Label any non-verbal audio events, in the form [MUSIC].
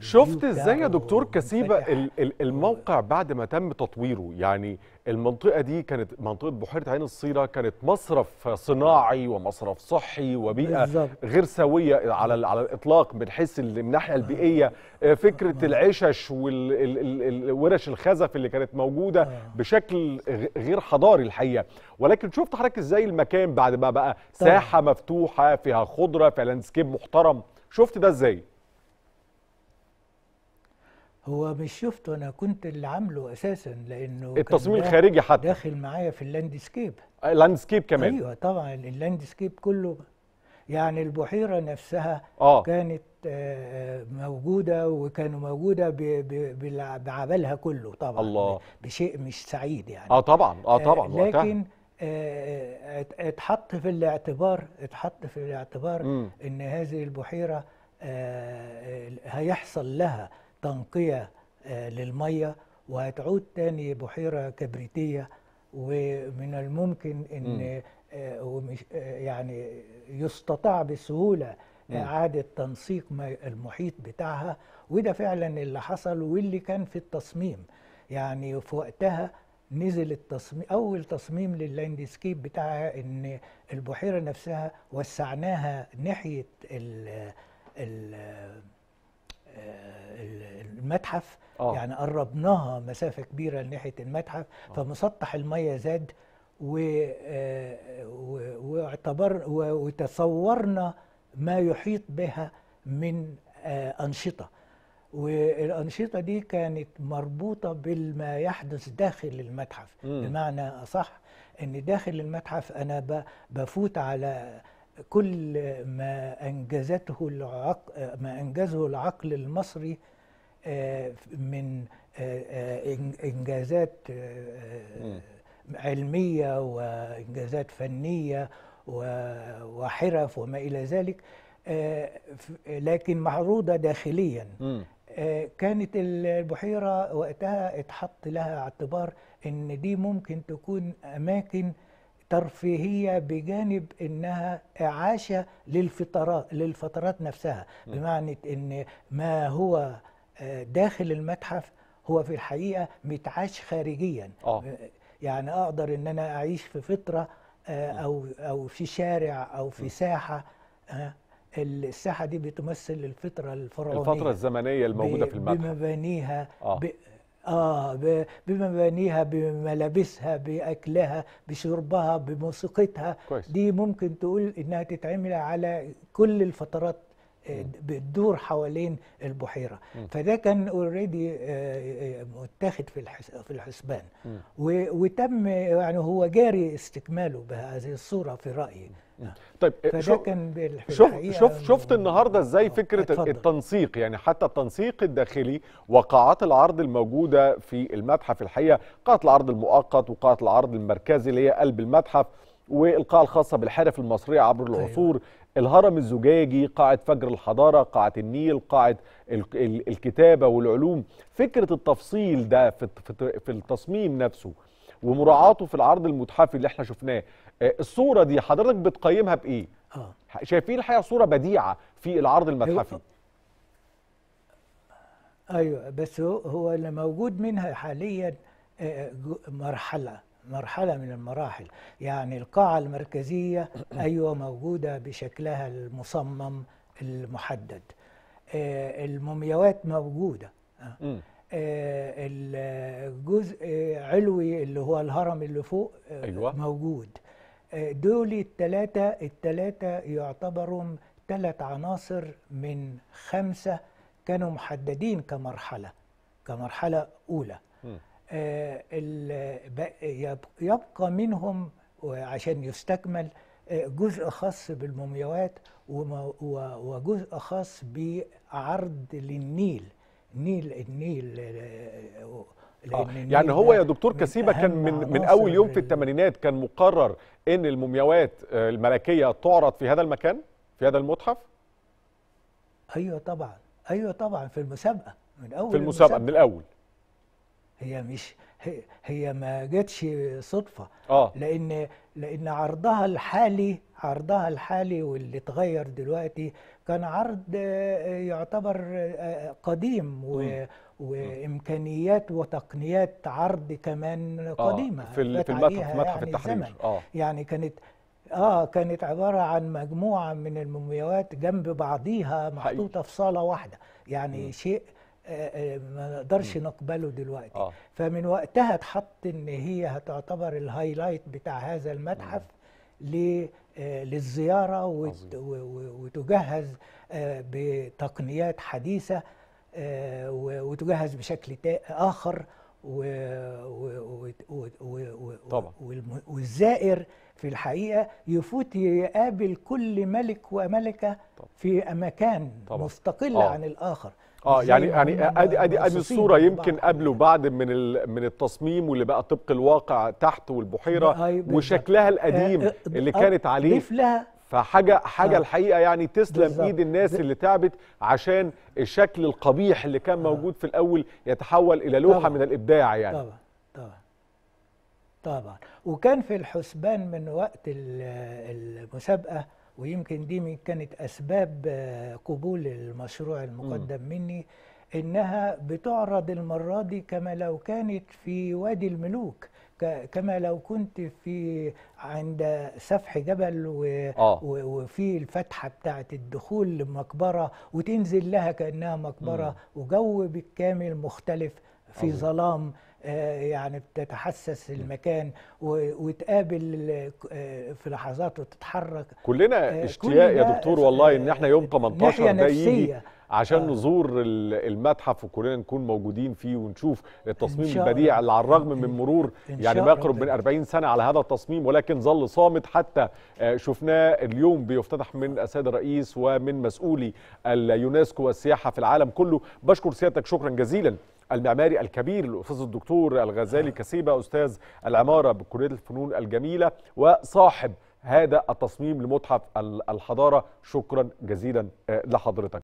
شفت ازاي يا دكتور كسيبه الموقع بعد ما تم تطويره يعني المنطقه دي كانت منطقه بحيره عين الصيره كانت مصرف صناعي ومصرف صحي وبيئه غير سويه على على الاطلاق من حيث الناحيه البيئيه آه، فكره آه. العشش والورش الخزف اللي كانت موجوده آه. بشكل غير حضاري الحقيقه ولكن شفت حضرتك ازاي المكان بعد ما بقى طيب. ساحه مفتوحه فيها خضره فيها لاندسكيب محترم شفت ده ازاي هو مش شفته انا كنت اللي عامله اساسا لانه التصميم الخارجي حتى داخل معايا في اللاندسكيب آه، اللاندسكيب كمان ايوه طبعا اللاندسكيب كله يعني البحيره نفسها آه. كانت آه، آه، موجوده وكانوا موجوده بعملها كله طبعا الله. بشيء مش سعيد يعني اه طبعا اه طبعا لكن آه اتحط في الاعتبار اتحط في الاعتبار م. ان هذه البحيره آه هيحصل لها تنقية آه، للمية وهتعود تاني بحيرة كبريتية ومن الممكن ان آه، آه، يعني يستطاع بسهولة إعادة تنسيق المحيط بتاعها وده فعلا اللي حصل واللي كان في التصميم يعني في وقتها نزل التصميم أول تصميم لللاندسكيب بتاعها إن البحيرة نفسها وسعناها ناحية ال ال آه، المتحف أوه. يعني قربناها مسافه كبيره لناحيه المتحف أوه. فمسطح الميه زاد و... آه، واعتبر وتصورنا ما يحيط بها من آه، انشطه والانشطه دي كانت مربوطه بالما يحدث داخل المتحف م. بمعنى اصح ان داخل المتحف انا بفوت على كل ما انجزته العقل ما انجزه العقل المصري آه، من آه، آه، انجازات علميه وانجازات فنيه وحرف وما الى ذلك لكن معروضه داخليا كانت البحيره وقتها اتحط لها اعتبار ان دي ممكن تكون اماكن ترفيهية بجانب أنها إعاشة للفترات, للفترات نفسها بمعنى أن ما هو آه، داخل المتحف هو في الحقيقة متعاش خارجيا أوه. يعني أقدر أن أنا أعيش في فترة آه، أو, أو في شارع أو في ساحة آه، الساحة دي بتمثل الفترة الفرعونية الفترة الزمنية الموجودة في المتحف بمبانيها آه. آه بمبانيها بملابسها بأكلها بشربها بموسيقتها كويس. دي ممكن تقول إنها تتعمل على كل الفترات بتدور حوالين البحيره فده كان اوريدي آه، آه، متاخد في في الحسبان وتم يعني هو جاري استكماله بهذه الصوره في رايي آه. طيب فده كان شوف شوف شفت النهارده ازاي فكره اتفضل. التنسيق يعني حتى التنسيق الداخلي وقاعات العرض الموجوده في المتحف الحقيقه قاعه العرض المؤقت وقاعه العرض المركزي اللي هي قلب المتحف والقاعه الخاصه بالحرف المصريه عبر أيوة. العصور أيوة. الهرم الزجاجي قاعة فجر الحضارة قاعة النيل قاعة الكتابة والعلوم فكرة التفصيل ده في التصميم نفسه ومراعاته في العرض المتحفي اللي احنا شفناه آه، الصورة دي حضرتك بتقيمها بإيه؟ آه. شايفين الحقيقة صورة بديعة في العرض المتحفي أيوة بس هو اللي موجود منها حاليا آه، مرحلة مرحلة من المراحل يعني القاعة المركزية [COUGHS] أيوة موجودة بشكلها المصمم المحدد آه، المومياوات موجودة آه، آه، الجزء علوي اللي هو الهرم اللي فوق أيوة. موجود دول التلاتة التلاتة يعتبروا تلات عناصر من خمسة كانوا محددين كمرحلة كمرحلة أولى م. آه، يبقى منهم عشان يستكمل آه، جزء خاص بالمومياوات وجزء خاص بعرض للنيل نيل النيل آه. آه، يعني هو يا دكتور كسيبه كان من من اول يوم في الثمانينات كان مقرر ان المومياوات الملكيه تعرض في هذا المكان في هذا المتحف ايوه طبعا ايوه طبعا في المسابقه من اول في المسابقه, المسابقة. من الاول هي مش هي, هي ما جاتش صدفه أوه. لان لان عرضها الحالي عرضها الحالي واللي اتغير دلوقتي كان عرض يعتبر قديم و وامكانيات وتقنيات عرض كمان آه. قديمه في, في المتحف في متحف يعني التحرير آه يعني كانت اه كانت عباره عن مجموعه من المومياوات جنب بعضيها محطوطه حقيقي. في صاله واحده يعني م. شيء آه، آه، ما نقدرش نقبله دلوقتي آه. فمن وقتها اتحط ان هي هتعتبر الهايلايت بتاع هذا المتحف آه، للزياره وتجهز بتقنيات حديثه وتجهز بشكل اخر و... و... و... طبعا. والزائر في الحقيقه يفوت يقابل كل ملك وملكه في مكان مستقل عن الاخر اه يعني يعني ادي ادي ادي الصوره يمكن قبل وبعد من من التصميم واللي بقى طبق الواقع تحت والبحيره وشكلها القديم آه, آه،, آه، اللي كانت آه، عليه فحاجه حاجه آه. الحقيقه يعني تسلم ايد الناس اللي تعبت عشان الشكل القبيح اللي كان آه. موجود في الاول يتحول الى لوحه من الابداع يعني طبعا طبعا طبعا وكان في الحسبان من وقت المسابقه ويمكن دي كانت أسباب آه، قبول المشروع المقدم مني إنها بتعرض المرة دي كما لو كانت في وادي الملوك كما لو كنت في عند سفح جبل و... آه. وفي الفتحه بتاعه الدخول لمقبره وتنزل لها كانها مقبره وجو بالكامل مختلف في ظلام آه، يعني بتتحسس المكان وتقابل آه، في لحظات وتتحرك كلنا آه، اشتياق كل يا دكتور والله ان احنا يوم 18 ده يجي عشان نزور المتحف وكلنا نكون موجودين فيه ونشوف التصميم البديع اللي على الرغم من مرور يعني ما يقرب من 40 سنه على هذا التصميم ولكن ظل صامت حتى شفناه اليوم بيفتتح من السيد الرئيس ومن مسؤولي اليونسكو والسياحه في العالم كله بشكر سيادتك شكرا جزيلا المعماري الكبير الاستاذ الدكتور الغزالي آه. كسيبه استاذ العماره بكليه الفنون الجميله وصاحب هذا التصميم لمتحف الحضاره شكرا جزيلا آه، لحضرتك